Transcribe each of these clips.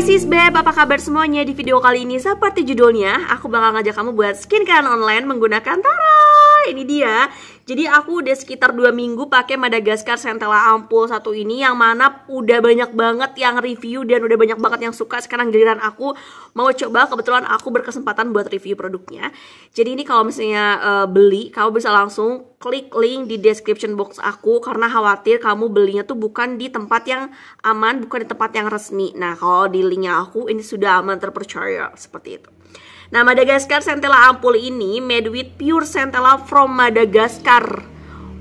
Hai sis beb, apa kabar semuanya? Di video kali ini seperti judulnya, aku bakal ngajak kamu buat skincare online menggunakan Tara. Ini dia jadi aku udah sekitar dua minggu pakai Madagaskar Centella Ampul satu ini yang mana udah banyak banget yang review dan udah banyak banget yang suka. Sekarang giliran aku mau coba kebetulan aku berkesempatan buat review produknya. Jadi ini kalau misalnya uh, beli kamu bisa langsung klik link di description box aku karena khawatir kamu belinya tuh bukan di tempat yang aman, bukan di tempat yang resmi. Nah, kalau di linknya aku ini sudah aman terpercaya seperti itu. Nah, Madagaskar Centella ampul ini made with pure Centella from Madagaskar.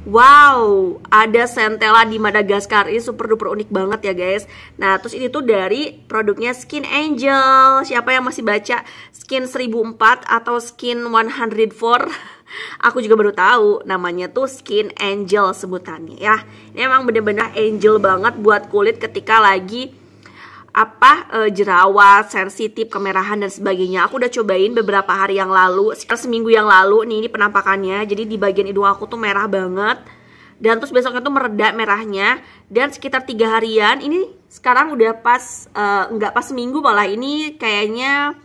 Wow, ada Centella di Madagaskar. Ini super duper unik banget ya, guys. Nah, terus ini tuh dari produknya Skin Angel. Siapa yang masih baca Skin 1004 atau Skin 104? Aku juga baru tahu namanya tuh Skin Angel sebutannya ya. Ini emang bener-bener angel banget buat kulit ketika lagi apa e, jerawat, sensitif, kemerahan dan sebagainya. Aku udah cobain beberapa hari yang lalu, sekitar seminggu yang lalu. Nih ini penampakannya. Jadi di bagian hidung aku tuh merah banget. Dan terus besoknya tuh meredak merahnya. Dan sekitar tiga harian ini sekarang udah pas eh, nggak e, pas seminggu malah ini kayaknya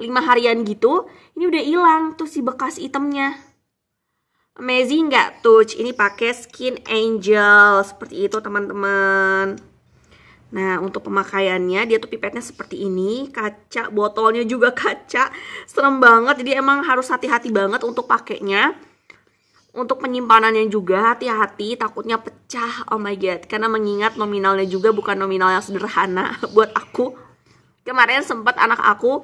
lima harian gitu. Ini udah hilang tuh si bekas itemnya. Amazing nggak tuh? Ini pakai Skin Angel seperti itu teman-teman. Nah, untuk pemakaiannya dia tuh pipetnya seperti ini, kaca, botolnya juga kaca. Serem banget, jadi emang harus hati-hati banget untuk pakainya. Untuk penyimpanannya juga hati-hati, takutnya pecah. Oh my god, karena mengingat nominalnya juga bukan nominal yang sederhana buat aku. Kemarin sempat anak aku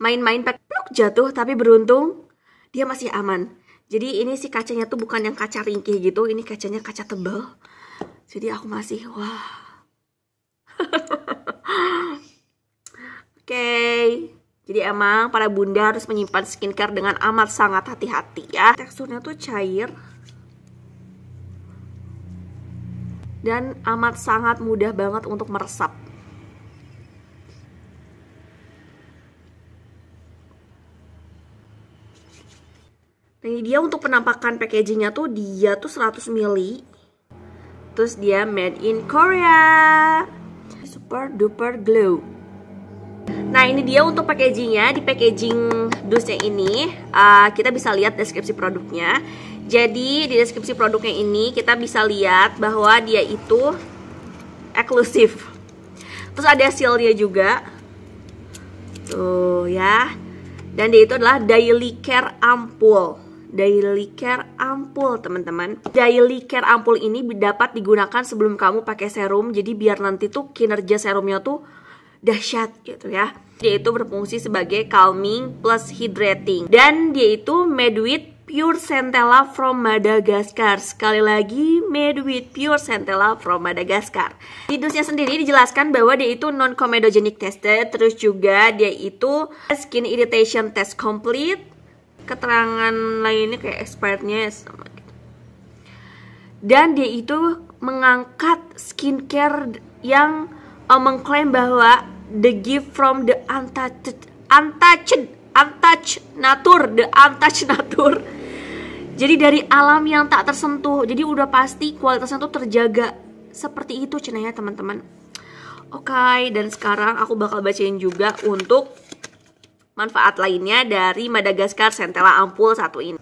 main-main pet pluk jatuh tapi beruntung dia masih aman. Jadi ini sih kacanya tuh bukan yang kaca ringkih gitu, ini kacanya kaca tebal. Jadi aku masih wah Oke. Okay. Jadi emang para bunda harus menyimpan skincare dengan amat sangat hati-hati ya. Teksturnya tuh cair. Dan amat sangat mudah banget untuk meresap. Nah, ini dia untuk penampakan packagingnya tuh dia tuh 100 mili, Terus dia made in Korea super duper glue Nah ini dia untuk packagingnya Di packaging dusnya ini uh, Kita bisa lihat deskripsi produknya Jadi di deskripsi produknya ini Kita bisa lihat bahwa dia itu Eksklusif Terus ada sealnya juga Tuh ya Dan dia itu adalah Daily Care Ampul Daily Care Ampul teman-teman Daily Care Ampul ini dapat digunakan sebelum kamu pakai serum Jadi biar nanti tuh kinerja serumnya tuh dahsyat gitu ya Dia itu berfungsi sebagai calming plus hydrating Dan dia itu made with Pure Centella from Madagascar. Sekali lagi, made with Pure Centella from Madagascar. Di dosnya sendiri dijelaskan bahwa dia itu non comedogenic tested, terus juga dia itu skin irritation test complete, keterangan lainnya kayak expertnya sama gitu. Dan dia itu mengangkat skincare yang uh, mengklaim bahwa the gift from the untouched untouched untouched nature the untouched nature jadi dari alam yang tak tersentuh jadi udah pasti kualitasnya tuh terjaga seperti itu cenanya teman-teman oke okay, dan sekarang aku bakal bacain juga untuk manfaat lainnya dari Madagaskar Centella Ampul satu ini.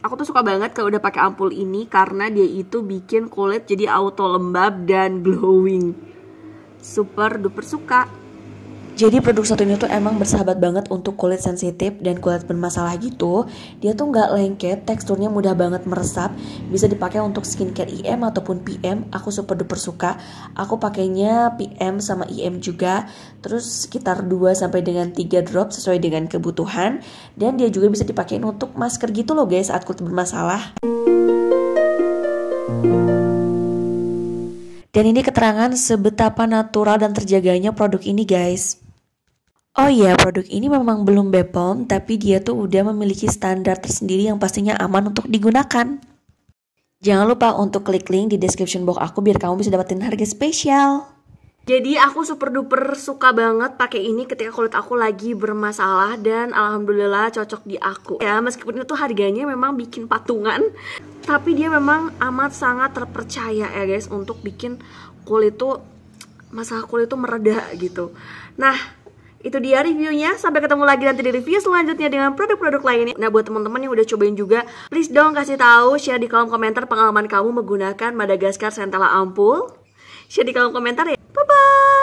Aku tuh suka banget kalau udah pakai ampul ini karena dia itu bikin kulit jadi auto lembab dan glowing. Super duper suka. Jadi produk satu ini tuh emang bersahabat banget untuk kulit sensitif dan kulit bermasalah gitu. Dia tuh nggak lengket, teksturnya mudah banget meresap. Bisa dipakai untuk skincare IM ataupun PM. Aku super duper suka. Aku pakainya PM sama IM juga. Terus sekitar 2 sampai dengan 3 drop sesuai dengan kebutuhan. Dan dia juga bisa dipakai untuk masker gitu loh guys saat kulit bermasalah. Dan ini keterangan sebetapa natural dan terjaganya produk ini guys. Oh iya, produk ini memang belum BPOM, tapi dia tuh udah memiliki standar tersendiri yang pastinya aman untuk digunakan. Jangan lupa untuk klik link di description box aku biar kamu bisa dapetin harga spesial. Jadi aku super duper suka banget pakai ini ketika kulit aku lagi bermasalah dan alhamdulillah cocok di aku. Ya, meskipun itu harganya memang bikin patungan, tapi dia memang amat sangat terpercaya ya guys untuk bikin kulit tuh masalah kulit tuh mereda gitu. Nah, itu dia reviewnya. Sampai ketemu lagi nanti di review selanjutnya dengan produk-produk lainnya. Nah, buat teman-teman yang udah cobain juga, please dong kasih tahu share di kolom komentar pengalaman kamu menggunakan Madagaskar Centella Ampul. Share di kolom komentar ya. Bye bye.